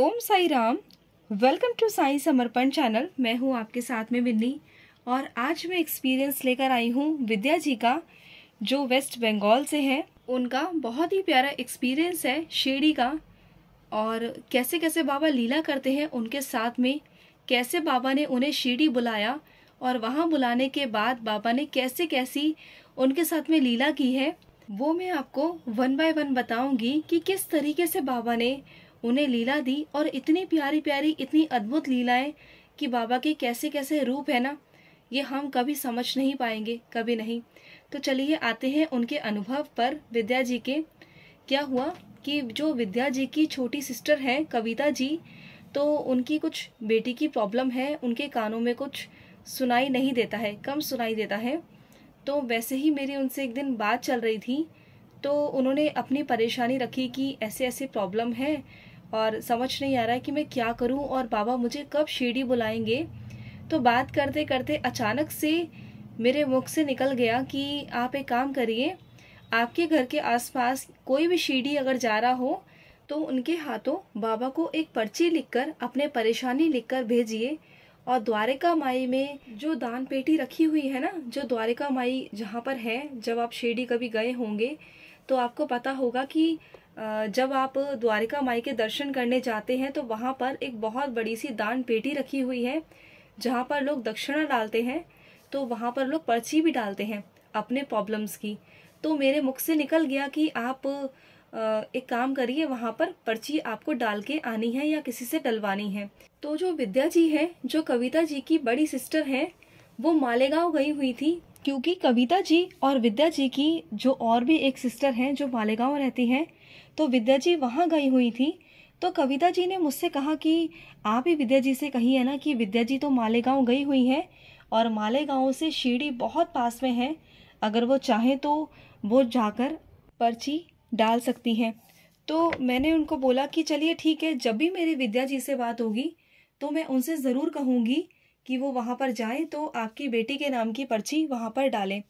Om Sai Ram welcome to Sai Samarpan channel मैं हूं आपके साथ में बिन्नी और आज मैं एक्सपीरियंस लेकर आई हूं विद्या जी का जो वेस्ट बंगाल से हैं उनका बहुत ही प्यारा एक्सपीरियंस है शेडी का और कैसे कैसे बाबा लीला करते हैं उनके साथ में कैसे बाबा ने उन्हें शिरडी बुलाया और वहाँ बुलाने के बाद बाबा ने कैसे कैसी उनके साथ में लीला की है वो मैं आपको वन बाय वन बताऊंगी कि किस तरीके से बाबा ने उन्हें लीला दी और इतनी प्यारी प्यारी इतनी अद्भुत लीलाएं कि बाबा के कैसे कैसे रूप है ना ये हम कभी समझ नहीं पाएंगे कभी नहीं तो चलिए आते हैं उनके अनुभव पर विद्या जी के क्या हुआ कि जो विद्या जी की छोटी सिस्टर है कविता जी तो उनकी कुछ बेटी की प्रॉब्लम है उनके कानों में कुछ सुनाई नहीं देता है कम सुनाई देता है तो वैसे ही मेरी उनसे एक दिन बात चल रही थी तो उन्होंने अपनी परेशानी रखी कि ऐसे ऐसे प्रॉब्लम है और समझ नहीं आ रहा है कि मैं क्या करूं और बाबा मुझे कब शिरडी बुलाएंगे तो बात करते करते अचानक से मेरे मुख से निकल गया कि आप एक काम करिए आपके घर के आसपास कोई भी शिरडी अगर जा रहा हो तो उनके हाथों बाबा को एक पर्ची लिखकर अपने परेशानी लिखकर भेजिए और द्वारिका माई में जो दान पेटी रखी हुई है ना जो द्वारिका माई जहाँ पर है जब आप शिरडी कभी गए होंगे तो आपको पता होगा कि जब आप द्वारिका माई के दर्शन करने जाते हैं तो वहाँ पर एक बहुत बड़ी सी दान पेटी रखी हुई है जहाँ पर लोग दक्षिणा डालते हैं तो वहाँ पर लोग पर्ची भी डालते हैं अपने प्रॉब्लम्स की तो मेरे मुख से निकल गया कि आप एक काम करिए वहाँ पर पर्ची आपको डाल के आनी है या किसी से डलवानी है तो जो विद्या जी है जो कविता जी की बड़ी सिस्टर है वो मालेगांव गई हुई थी क्योंकि कविता जी और विद्या जी की जो और भी एक सिस्टर हैं जो मालेगांव रहती हैं तो विद्या जी वहाँ गई हुई थी तो कविता जी ने मुझसे कहा कि आप ही विद्या जी से कही है ना कि विद्या जी तो मालेगांव गई हुई हैं और मालेगांव से शीढ़ी बहुत पास में है अगर वो चाहें तो वो जाकर पर्ची डाल सकती हैं तो मैंने उनको बोला कि चलिए ठीक है जब भी मेरी विद्या जी से बात होगी तो मैं उनसे ज़रूर कहूँगी कि वो वहाँ पर जाएँ तो आपकी बेटी के नाम की पर्ची वहाँ पर डालें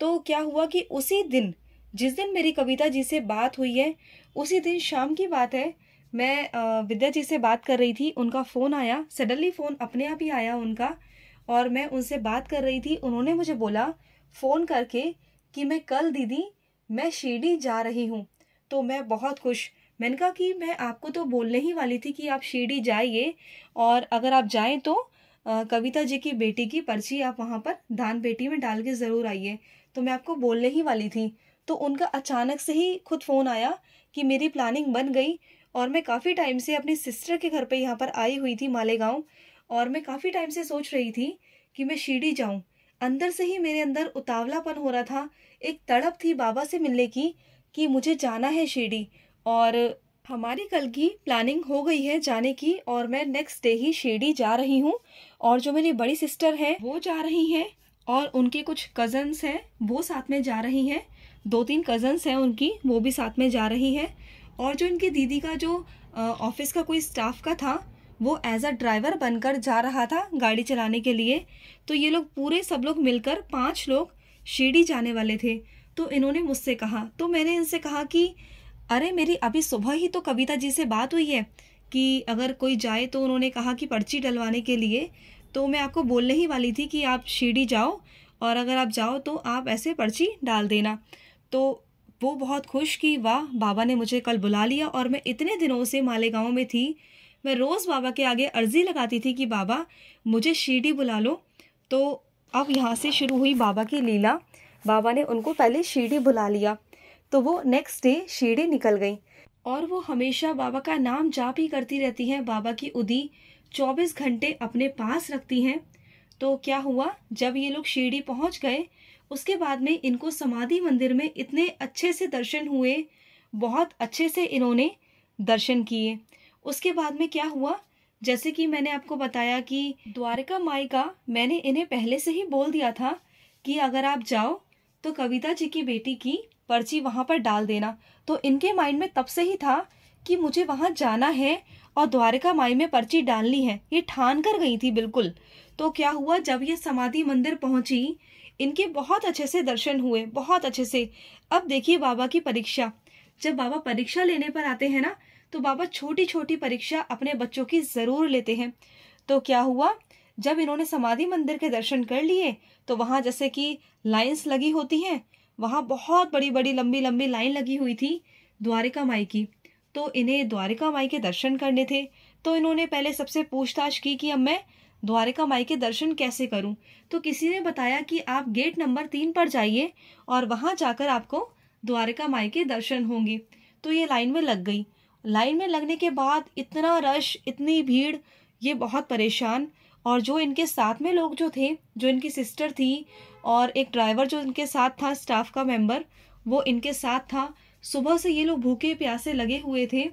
तो क्या हुआ कि उसी दिन जिस दिन मेरी कविता जी से बात हुई है उसी दिन शाम की बात है मैं विद्या जी से बात कर रही थी उनका फ़ोन आया सडनली फ़ोन अपने आप ही आया उनका और मैं उनसे बात कर रही थी उन्होंने मुझे बोला फ़ोन करके कि मैं कल दीदी मैं शिरडी जा रही हूँ तो मैं बहुत खुश मैंने कहा कि मैं आपको तो बोलने ही वाली थी कि आप शिरडी जाइए और अगर आप जाएँ तो कविता जी की बेटी की पर्ची आप वहाँ पर दान पेटी में डाल के ज़रूर आइए तो मैं आपको बोलने ही वाली थी तो उनका अचानक से ही खुद फ़ोन आया कि मेरी प्लानिंग बन गई और मैं काफ़ी टाइम से अपनी सिस्टर के घर पे यहाँ पर आई हुई थी मालेगांव और मैं काफ़ी टाइम से सोच रही थी कि मैं शीडी जाऊँ अंदर से ही मेरे अंदर उतावलापन हो रहा था एक तड़प थी बाबा से मिलने की कि मुझे जाना है शीडी और हमारी कल की प्लानिंग हो गई है जाने की और मैं नेक्स्ट डे ही शीडी जा रही हूँ और जो मेरी बड़ी सिस्टर है वो जा रही हैं और उनके कुछ कजन्स हैं वो साथ में जा रही हैं दो तीन कज़न्स हैं उनकी वो भी साथ में जा रही हैं और जो इनकी दीदी का जो ऑफिस का कोई स्टाफ का था वो एज अ ड्राइवर बनकर जा रहा था गाड़ी चलाने के लिए तो ये लोग पूरे सब लोग मिलकर पाँच लोग शिरडी जाने वाले थे तो इन्होंने मुझसे कहा तो मैंने इनसे कहा कि अरे मेरी अभी सुबह ही तो कविता जी से बात हुई है कि अगर कोई जाए तो उन्होंने कहा कि पर्ची डलवाने के लिए तो मैं आपको बोलने ही वाली थी कि आप शिरडी जाओ और अगर आप जाओ तो आप ऐसे पर्ची डाल देना तो वो बहुत खुश कि वाह बाबा ने मुझे कल बुला लिया और मैं इतने दिनों से मालेगांव में थी मैं रोज़ बाबा के आगे अर्ज़ी लगाती थी कि बाबा मुझे शिरडी बुला लो तो अब यहाँ से शुरू हुई बाबा की लीला बाबा ने उनको पहले शिरडी बुला लिया तो वो नेक्स्ट डे शिरडी निकल गई और वो हमेशा बाबा का नाम जाप ही करती रहती हैं बाबा की उदी चौबीस घंटे अपने पास रखती हैं तो क्या हुआ जब ये लोग शिरडी पहुँच गए उसके बाद में इनको समाधि मंदिर में इतने अच्छे से दर्शन हुए बहुत अच्छे से इन्होंने दर्शन किए उसके बाद में क्या हुआ जैसे कि मैंने आपको बताया कि द्वारका माई का मैंने इन्हें पहले से ही बोल दिया था कि अगर आप जाओ तो कविता जी की बेटी की पर्ची वहाँ पर डाल देना तो इनके माइंड में तब से ही था कि मुझे वहाँ जाना है और द्वारका माई में पर्ची डालनी है ये ठान कर गई थी बिल्कुल तो क्या हुआ जब ये समाधि मंदिर पहुँची इनके बहुत अच्छे से दर्शन हुए बहुत अच्छे से अब देखिए बाबा की परीक्षा जब बाबा परीक्षा लेने पर आते हैं ना तो बाबा छोटी छोटी परीक्षा अपने बच्चों की जरूर लेते हैं तो क्या हुआ जब इन्होंने समाधि मंदिर के दर्शन कर लिए तो वहाँ जैसे कि लाइन्स लगी होती हैं वहाँ बहुत बड़ी बड़ी लंबी लंबी लाइन लगी हुई थी द्वारिका माई की तो इन्हें द्वारिका माई के दर्शन करने थे तो इन्होंने पहले सबसे पूछताछ की कि अब मैं द्वारिका माई के दर्शन कैसे करूं तो किसी ने बताया कि आप गेट नंबर तीन पर जाइए और वहां जाकर आपको द्वारिका माई के दर्शन होंगे तो ये लाइन में लग गई लाइन में लगने के बाद इतना रश इतनी भीड़ ये बहुत परेशान और जो इनके साथ में लोग जो थे जो इनकी सिस्टर थी और एक ड्राइवर जो इनके साथ था स्टाफ का मेंबर वो इनके साथ था सुबह से ये लोग भूखे प्यासे लगे हुए थे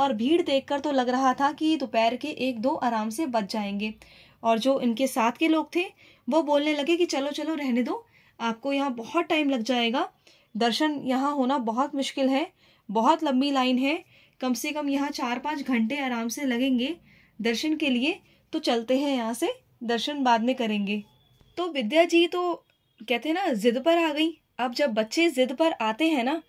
और भीड़ देखकर तो लग रहा था कि दोपहर के एक दो आराम से बच जाएंगे और जो इनके साथ के लोग थे वो बोलने लगे कि चलो चलो रहने दो आपको यहाँ बहुत टाइम लग जाएगा दर्शन यहाँ होना बहुत मुश्किल है बहुत लंबी लाइन है कम से कम यहाँ चार पाँच घंटे आराम से लगेंगे दर्शन के लिए तो चलते हैं यहाँ से दर्शन बाद में करेंगे तो विद्या जी तो कहते हैं ना ज़िद पर आ गई अब जब बच्चे ज़िद पर आते हैं ना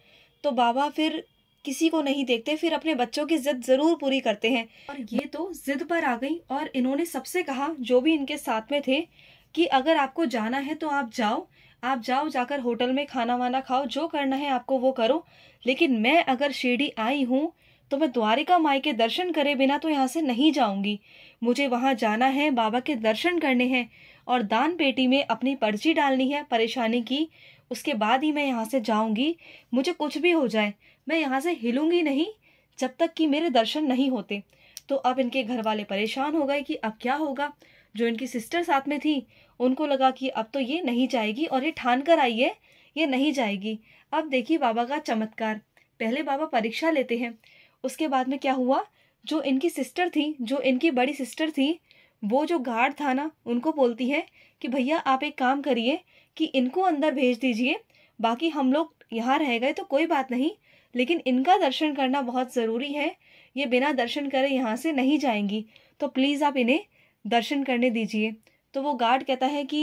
तो बाबा फिर किसी को नहीं देखते फिर अपने बच्चों की जिद जरूर पूरी करते हैं और ये तो जिद पर आ गई और इन्होंने सबसे कहा जो भी इनके साथ में थे कि अगर आपको जाना है तो आप जाओ आप जाओ जाकर होटल में खाना वाना खाओ जो करना है आपको वो करो लेकिन मैं अगर शिरडी आई हूँ तो मैं द्वारिका माई के दर्शन करे बिना तो यहाँ से नहीं जाऊंगी मुझे वहाँ जाना है बाबा के दर्शन करने हैं और दान पेटी में अपनी पर्ची डालनी है परेशानी की उसके बाद ही मैं यहाँ से जाऊँगी मुझे कुछ भी हो जाए मैं यहाँ से हिलूँगी नहीं जब तक कि मेरे दर्शन नहीं होते तो अब इनके घर वाले परेशान हो गए कि अब क्या होगा जो इनकी सिस्टर साथ में थी उनको लगा कि अब तो ये नहीं जाएगी और ये ठान कर आई है ये नहीं जाएगी अब देखिए बाबा का चमत्कार पहले बाबा परीक्षा लेते हैं उसके बाद में क्या हुआ जो इनकी सिस्टर थी जो इनकी बड़ी सिस्टर थी वो जो गार्ड था ना उनको बोलती है कि भैया आप एक काम करिए कि इनको अंदर भेज दीजिए बाकी हम लोग यहाँ रह गए तो कोई बात नहीं लेकिन इनका दर्शन करना बहुत ज़रूरी है ये बिना दर्शन करे यहाँ से नहीं जाएंगी तो प्लीज़ आप इन्हें दर्शन करने दीजिए तो वो गार्ड कहता है कि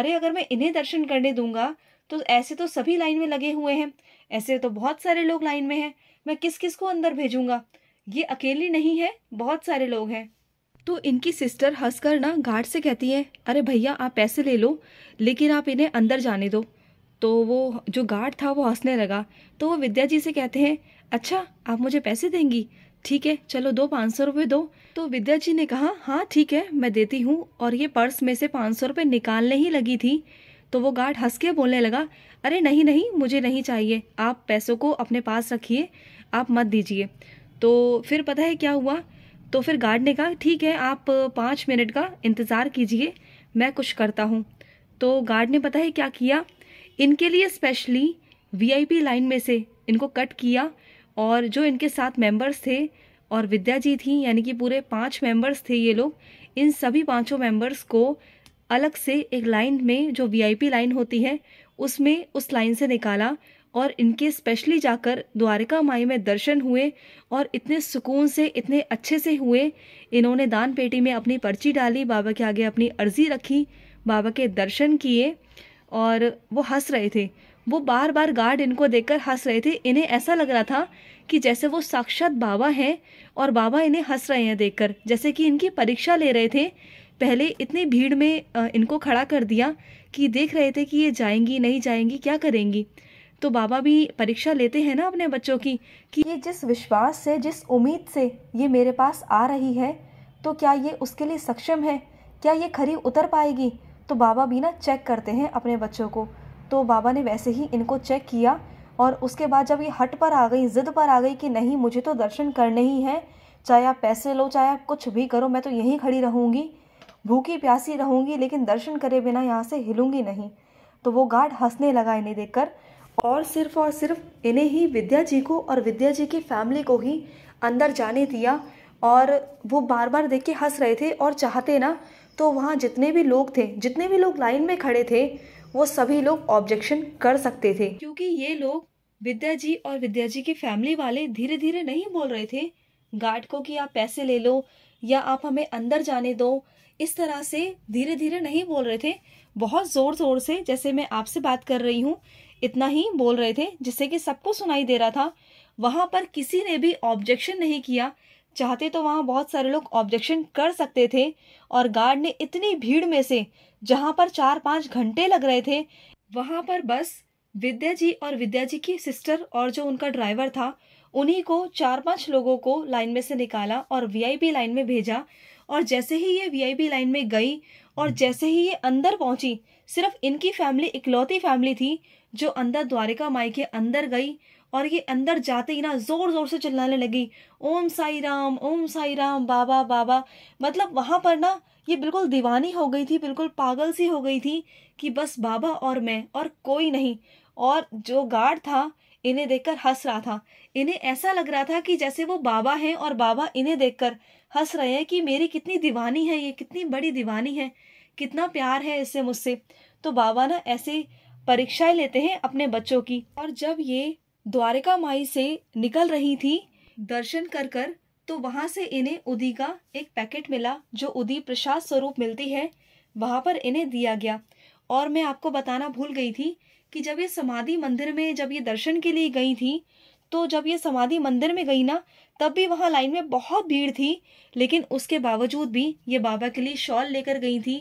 अरे अगर मैं इन्हें दर्शन करने दूंगा तो ऐसे तो सभी लाइन में लगे हुए हैं ऐसे तो बहुत सारे लोग लाइन में हैं मैं किस किस को अंदर भेजूंगा ये अकेली नहीं है बहुत सारे लोग हैं तो इनकी सिस्टर हंसकर ना गार्ड से कहती है अरे भैया आप पैसे ले लो लेकिन आप इन्हें अंदर जाने दो तो वो जो गार्ड था वो हंसने लगा तो वो विद्या जी से कहते हैं अच्छा आप मुझे पैसे देंगी ठीक है चलो दो पाँच सौ रुपये दो तो विद्या जी ने कहा हाँ ठीक है मैं देती हूँ और ये पर्स में से पाँच सौ रुपये निकालने ही लगी थी तो वो गार्ड हंस के बोलने लगा अरे नहीं नहीं मुझे नहीं चाहिए आप पैसों को अपने पास रखिए आप मत दीजिए तो फिर पता है क्या हुआ तो फिर गार्ड ने कहा ठीक है आप पाँच मिनट का इंतज़ार कीजिए मैं कुछ करता हूँ तो गार्ड ने पता है क्या किया इनके लिए स्पेशली वीआईपी लाइन में से इनको कट किया और जो इनके साथ मेंबर्स थे और विद्या जी थी यानी कि पूरे पांच मेंबर्स थे ये लोग इन सभी पांचों मेंबर्स को अलग से एक लाइन में जो वीआईपी लाइन होती है उसमें उस लाइन से निकाला और इनके स्पेशली जाकर द्वारिका माई में दर्शन हुए और इतने सुकून से इतने अच्छे से हुए इन्होंने दान पेटी में अपनी पर्ची डाली बाबा के आगे अपनी अर्जी रखी बाबा के दर्शन किए और वो हंस रहे थे वो बार बार गार्ड इनको देखकर हंस रहे थे इन्हें ऐसा लग रहा था कि जैसे वो साक्षात बाबा हैं और बाबा इन्हें हंस रहे हैं देखकर जैसे कि इनकी परीक्षा ले रहे थे पहले इतनी भीड़ में इनको खड़ा कर दिया कि देख रहे थे कि ये जाएंगी नहीं जाएंगी क्या करेंगी तो बाबा भी परीक्षा लेते हैं ना अपने बच्चों की कि ये जिस विश्वास से जिस उम्मीद से ये मेरे पास आ रही है तो क्या ये उसके लिए सक्षम है क्या ये खरी उतर पाएगी तो बाबा भी ना चेक करते हैं अपने बच्चों को तो बाबा ने वैसे ही इनको चेक किया और उसके बाद जब ये हट पर आ गई ज़िद पर आ गई कि नहीं मुझे तो दर्शन करने ही हैं चाहे आप पैसे लो चाहे आप कुछ भी करो मैं तो यहीं खड़ी रहूँगी भूखी प्यासी रहूँगी लेकिन दर्शन करे बिना यहाँ से हिलूँगी नहीं तो वो गार्ड हंसने लगा इन्हें देखकर और सिर्फ और सिर्फ इन्हें ही विद्या जी को और विद्या जी की फैमिली को ही अंदर जाने दिया और वो बार बार देख के हंस रहे थे और चाहते ना तो वहाँ जितने भी लोग थे जितने भी लोग लाइन में खड़े थे वो सभी लोग ऑब्जेक्शन कर सकते थे क्योंकि ये लोग विद्या जी और विद्या जी की फैमिली वाले धीरे धीरे नहीं बोल रहे थे गार्ड को कि आप पैसे ले लो या आप हमें अंदर जाने दो इस तरह से धीरे धीरे नहीं बोल रहे थे बहुत ज़ोर ज़ोर से जैसे मैं आपसे बात कर रही हूँ इतना ही बोल रहे थे जिससे कि सबको सुनाई दे रहा था वहाँ पर किसी ने भी ऑब्जेक्शन नहीं किया चाहते तो वहाँ बहुत सारे लोग ऑब्जेक्शन कर सकते थे और गार्ड ने इतनी भीड़ में से जहाँ पर चार पाँच घंटे लग रहे थे वहाँ पर बस विद्या जी और विद्या जी की सिस्टर और जो उनका ड्राइवर था उन्हीं को चार पांच लोगों को लाइन में से निकाला और वीआईपी लाइन में भेजा और जैसे ही ये वीआईपी लाइन में गई और जैसे ही ये अंदर पहुंची सिर्फ इनकी फैमिली इकलौती फैमिली थी जो अंदर द्वारिका माई के अंदर गई और ये अंदर जाते ही ना ज़ोर ज़ोर से चिल्लाने लगी ओम साई राम ओम साई राम बाबा बाबा मतलब वहाँ पर ना ये बिल्कुल दीवानी हो गई थी बिल्कुल पागल सी हो गई थी कि बस बाबा और मैं और कोई नहीं और जो गार्ड था इन्हें देखकर हंस रहा था इन्हें ऐसा लग रहा था कि जैसे वो बाबा हैं और बाबा इन्हें देखकर हंस रहे हैं कि मेरी कितनी दीवानी है ये कितनी बड़ी दीवानी है कितना प्यार है इससे मुझसे तो बाबा ना ऐसे परीक्षाएं लेते हैं अपने बच्चों की और जब ये द्वारिका माई से निकल रही थी दर्शन कर कर तो वहाँ से इन्हें उदी का एक पैकेट मिला जो उदी प्रसाद स्वरूप मिलती है वहाँ पर इन्हें दिया गया और मैं आपको बताना भूल गई थी कि जब ये समाधि मंदिर में जब ये दर्शन के लिए गई थी तो जब ये समाधि मंदिर में गई ना तब भी वहाँ लाइन में बहुत भीड़ थी लेकिन उसके बावजूद भी ये बाबा के लिए शॉल लेकर गई थी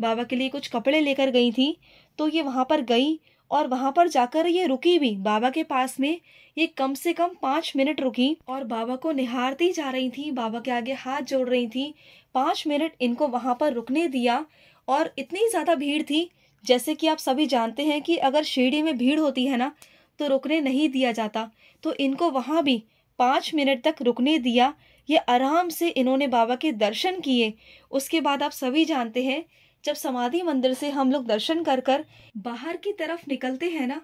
बाबा के लिए कुछ कपड़े लेकर गई थी तो ये वहाँ पर गई और वहाँ पर जाकर ये रुकी भी बाबा के पास में ये कम से कम पाँच मिनट रुकी और बाबा को निहारती जा रही थी बाबा के आगे हाथ जोड़ रही थी पाँच मिनट इनको वहाँ पर रुकने दिया और इतनी ज़्यादा भीड़ थी जैसे कि आप सभी जानते हैं कि अगर शिरडी में भीड़ होती है ना तो रुकने नहीं दिया जाता तो इनको वहाँ भी पाँच मिनट तक रुकने दिया ये आराम से इन्होंने बाबा के दर्शन किए उसके बाद आप सभी जानते हैं जब समाधि मंदिर से हम लोग दर्शन कर कर बाहर की तरफ निकलते हैं ना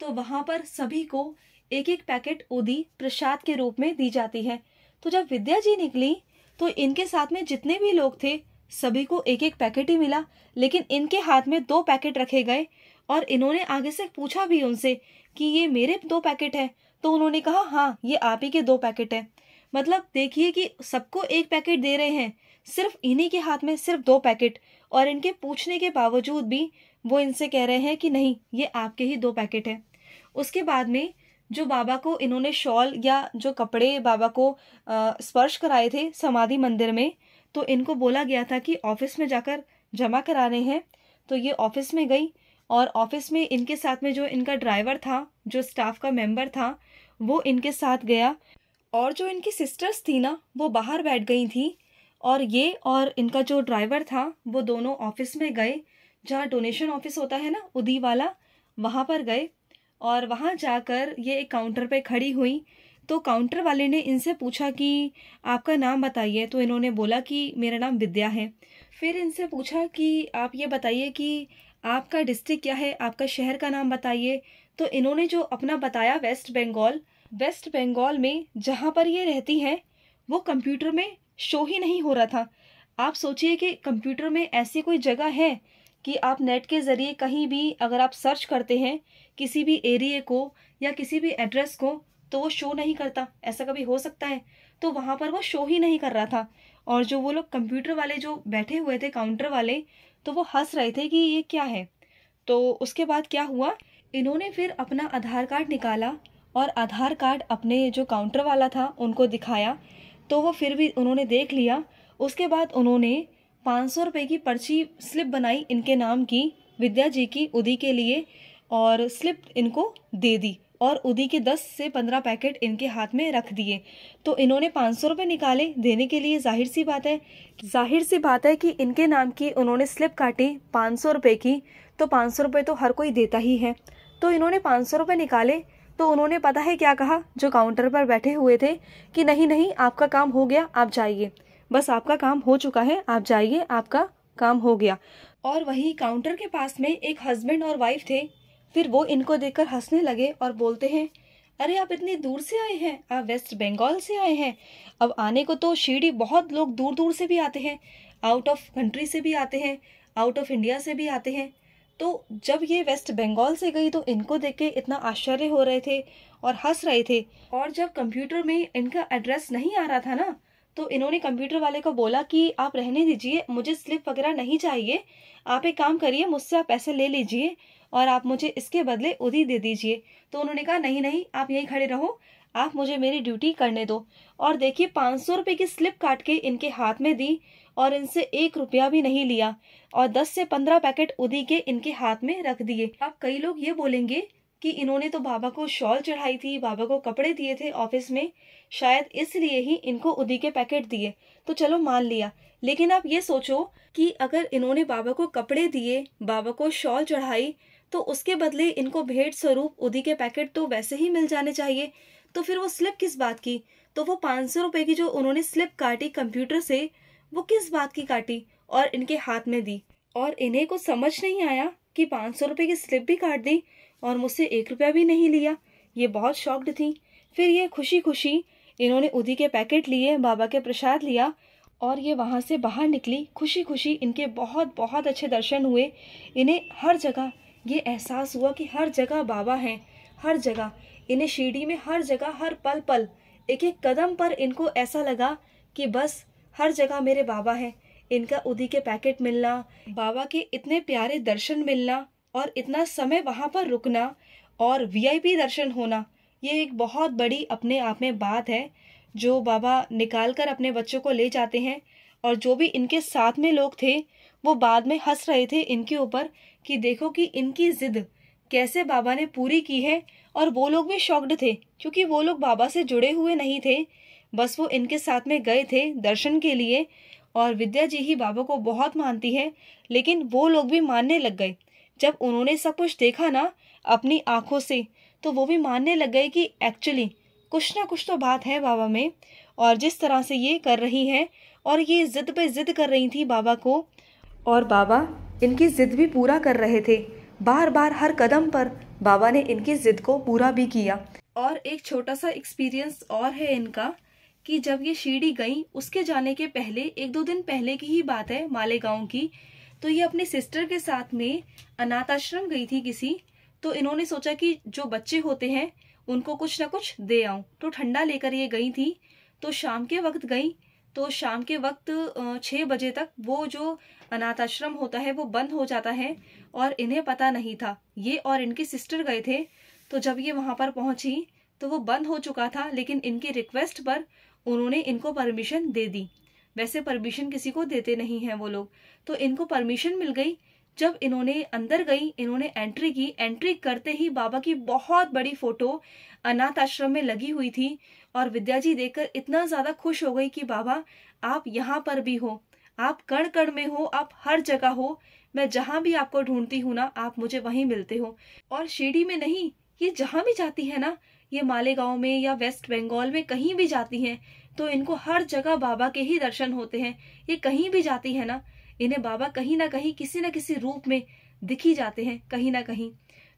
तो वहाँ पर सभी को एक एक पैकेट उदी प्रसाद के रूप में दी जाती है तो जब विद्या जी निकली तो इनके साथ में जितने भी लोग थे सभी को एक एक पैकेट ही मिला लेकिन इनके हाथ में दो पैकेट रखे गए और इन्होंने आगे से पूछा भी उनसे कि ये मेरे दो पैकेट हैं तो उन्होंने कहा हाँ ये आप ही के दो पैकेट है मतलब देखिए कि सबको एक पैकेट दे रहे हैं सिर्फ इन्हीं के हाथ में सिर्फ दो पैकेट और इनके पूछने के बावजूद भी वो इनसे कह रहे हैं कि नहीं ये आपके ही दो पैकेट हैं उसके बाद में जो बाबा को इन्होंने शॉल या जो कपड़े बाबा को स्पर्श कराए थे समाधि मंदिर में तो इनको बोला गया था कि ऑफिस में जाकर जमा कराने हैं तो ये ऑफिस में गई और ऑफिस में इनके साथ में जो इनका ड्राइवर था जो स्टाफ का मेंबर था वो इनके साथ गया और जो इनकी सिस्टर्स थी ना वो बाहर बैठ गई थी और ये और इनका जो ड्राइवर था वो दोनों ऑफिस में गए जहाँ डोनेशन ऑफिस होता है ना उदी वाला वहाँ पर गए और वहाँ जाकर ये एक काउंटर पे खड़ी हुई तो काउंटर वाले ने इनसे पूछा कि आपका नाम बताइए तो इन्होंने बोला कि मेरा नाम विद्या है फिर इनसे पूछा कि आप ये बताइए कि आपका डिस्ट्रिक्ट क्या है आपका शहर का नाम बताइए तो इन्होंने जो अपना बताया वेस्ट बंगाल वेस्ट बंगाल में जहाँ पर ये रहती हैं वो कंप्यूटर में शो ही नहीं हो रहा था आप सोचिए कि कंप्यूटर में ऐसी कोई जगह है कि आप नेट के ज़रिए कहीं भी अगर आप सर्च करते हैं किसी भी एरिए को या किसी भी एड्रेस को तो वो शो नहीं करता ऐसा कभी हो सकता है तो वहाँ पर वो शो ही नहीं कर रहा था और जो वो लोग कंप्यूटर वाले जो बैठे हुए थे काउंटर वाले तो वो हंस रहे थे कि ये क्या है तो उसके बाद क्या हुआ इन्होंने फिर अपना आधार कार्ड निकाला और आधार कार्ड अपने जो काउंटर वाला था उनको दिखाया तो वो फिर भी उन्होंने देख लिया उसके बाद उन्होंने पाँच सौ रुपये की पर्ची स्लिप बनाई इनके नाम की विद्या जी की उदी के लिए और स्लिप इनको दे दी और उदी के दस से पंद्रह पैकेट इनके हाथ में रख दिए तो इन्होंने पाँच सौ रुपये निकाले देने के लिए जाहिर सी बात है जाहिर सी बात है कि इनके नाम की उन्होंने स्लिप काटी पाँच सौ रुपये की तो पाँच सौ रुपये तो हर कोई देता ही है तो इन्होंने पाँच सौ रुपये निकाले तो उन्होंने पता है क्या कहा जो काउंटर पर बैठे हुए थे कि नहीं नहीं आपका काम हो गया आप जाइए बस आपका काम हो चुका है आप जाइए आपका काम हो गया और वहीं काउंटर के पास में एक हस्बैंड और वाइफ थे फिर वो इनको देखकर हंसने लगे और बोलते हैं अरे आप इतनी दूर से आए हैं आप वेस्ट बंगाल से आए हैं अब आने को तो शिरडी बहुत लोग दूर दूर से भी आते हैं आउट ऑफ कंट्री से भी आते हैं आउट ऑफ इंडिया से भी आते हैं तो जब ये वेस्ट बंगाल से गई तो इनको देख के इतना आश्चर्य हो रहे थे और हंस रहे थे और जब कंप्यूटर में इनका एड्रेस नहीं आ रहा था ना तो इन्होंने कंप्यूटर वाले को बोला कि आप रहने दीजिए मुझे स्लिप वगैरह नहीं चाहिए आप एक काम करिए मुझसे आप पैसे ले लीजिए और आप मुझे इसके बदले उधी दे दीजिए तो उन्होंने कहा नहीं नहीं आप यहीं खड़े रहो आप मुझे मेरी ड्यूटी करने दो और देखिए पाँच सौ रुपये की स्लिप काट के इनके हाथ में दी और इनसे एक रुपया भी नहीं लिया और दस से पंद्रह पैकेट उदी के इनके हाथ में रख दिए अब कई लोग ये बोलेंगे कि इन्होंने तो बाबा को शॉल चढ़ाई थी बाबा को कपड़े दिए थे ऑफिस में शायद इसलिए ही इनको उदी के पैकेट दिए तो चलो मान लिया लेकिन आप ये सोचो कि अगर इन्होंने बाबा को कपड़े दिए बाबा को शॉल चढ़ाई तो उसके बदले इनको भेंट स्वरूप उदी के पैकेट तो वैसे ही मिल जाने चाहिए तो फिर वो स्लिप किस बात की तो वो पाँच सौ रुपये की जो उन्होंने स्लिप काटी कंप्यूटर से वो किस बात की काटी और इनके हाथ में दी और इन्हें कुछ समझ नहीं आया कि पाँच सौ रुपये की स्लिप भी काट दी और मुझसे एक रुपया भी नहीं लिया ये बहुत शॉक्ड थी फिर ये खुशी खुशी इन्होंने उदी के पैकेट लिए बाबा के प्रसाद लिया और ये वहाँ से बाहर निकली खुशी खुशी इनके बहुत बहुत अच्छे दर्शन हुए इन्हें हर जगह ये एहसास हुआ कि हर जगह बाबा हैं हर जगह इन्हें शिरडी में हर जगह हर पल पल एक एक कदम पर इनको ऐसा लगा कि बस हर जगह मेरे बाबा हैं इनका उदी के पैकेट मिलना बाबा के इतने प्यारे दर्शन मिलना और इतना समय वहाँ पर रुकना और वीआईपी दर्शन होना ये एक बहुत बड़ी अपने आप में बात है जो बाबा निकाल कर अपने बच्चों को ले जाते हैं और जो भी इनके साथ में लोग थे वो बाद में हंस रहे थे इनके ऊपर कि देखो कि इनकी ज़िद कैसे बाबा ने पूरी की है और वो लोग भी शॉक्ड थे क्योंकि वो लोग बाबा से जुड़े हुए नहीं थे बस वो इनके साथ में गए थे दर्शन के लिए और विद्या जी ही बाबा को बहुत मानती है लेकिन वो लोग भी मानने लग गए जब उन्होंने सब कुछ देखा ना अपनी आंखों से तो वो भी मानने लग गए कि एक्चुअली कुछ ना कुछ तो बात है बाबा में और जिस तरह से ये कर रही है और ये ज़िद पे ज़िद कर रही थी बाबा को और बाबा इनकी ज़िद भी पूरा कर रहे थे बार बार हर कदम पर बाबा ने इनकी ज़िद को पूरा भी किया और एक छोटा सा एक्सपीरियंस और है इनका कि जब ये शीढ़ी गई उसके जाने के पहले एक दो दिन पहले की ही बात है मालेगांव की तो ये अपनी सिस्टर के साथ में अनाथ आश्रम गई थी किसी तो इन्होंने सोचा कि जो बच्चे होते हैं उनको कुछ ना कुछ दे आऊं तो ठंडा लेकर ये गई थी तो शाम के वक्त गई तो शाम के वक्त छः बजे तक वो जो अनाथ आश्रम होता है वो बंद हो जाता है और इन्हें पता नहीं था ये और इनके सिस्टर गए थे तो जब ये वहाँ पर पहुँची तो वो बंद हो चुका था लेकिन इनकी रिक्वेस्ट पर उन्होंने इनको परमिशन दे दी वैसे परमिशन किसी को देते नहीं हैं वो लोग तो इनको परमिशन मिल गई जब इन्होंने अंदर गई इन्होंने एंट्री की एंट्री करते ही बाबा की बहुत बड़ी फोटो अनाथ आश्रम में लगी हुई थी और विद्या जी देखकर इतना ज़्यादा खुश हो गई कि बाबा आप यहाँ पर भी हो आप कण कण में हो आप हर जगह हो मैं जहाँ भी आपको ढूंढती हूँ ना आप मुझे वहीं मिलते हो और शिरडी में नहीं ये जहाँ भी जाती है ना ये मालेगांव में या वेस्ट बंगाल में कहीं भी जाती हैं तो इनको हर जगह बाबा के ही दर्शन होते हैं ये कहीं भी जाती है ना इन्हें बाबा कहीं ना कहीं किसी ना किसी रूप में दिखी जाते हैं कहीं ना कहीं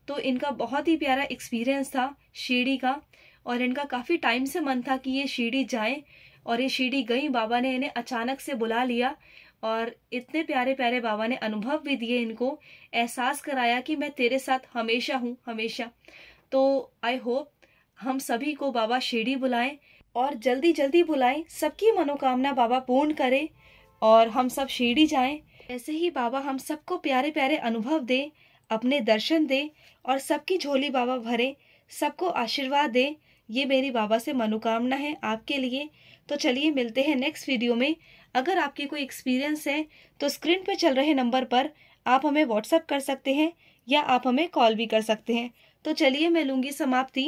तो इनका बहुत ही प्यारा एक्सपीरियंस था शिरडी का और इनका काफ़ी टाइम से मन था कि ये शिरडी जाएं और ये शिरडी गई बाबा ने इन्हें अचानक से बुला लिया और इतने प्यारे प्यारे बाबा ने अनुभव भी दिए इनको एहसास कराया कि मैं तेरे साथ हमेशा हूँ हमेशा तो आई होप हम सभी को बाबा शिरडी बुलाएं और जल्दी जल्दी बुलाएं सबकी मनोकामना बाबा पूर्ण करें और हम सब शिरडी जाएं ऐसे ही बाबा हम सबको प्यारे प्यारे अनुभव दे अपने दर्शन दे और सबकी झोली बाबा भरे सबको आशीर्वाद दे ये मेरी बाबा से मनोकामना है आपके लिए तो चलिए मिलते हैं नेक्स्ट वीडियो में अगर आपकी कोई एक्सपीरियंस है तो स्क्रीन पर चल रहे नंबर पर आप हमें व्हाट्सअप कर सकते हैं या आप हमें कॉल भी कर सकते हैं तो चलिए मैं लूँगी समाप्ति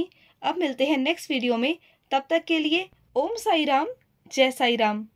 अब मिलते हैं नेक्स्ट वीडियो में तब तक के लिए ओम साई राम जय साई राम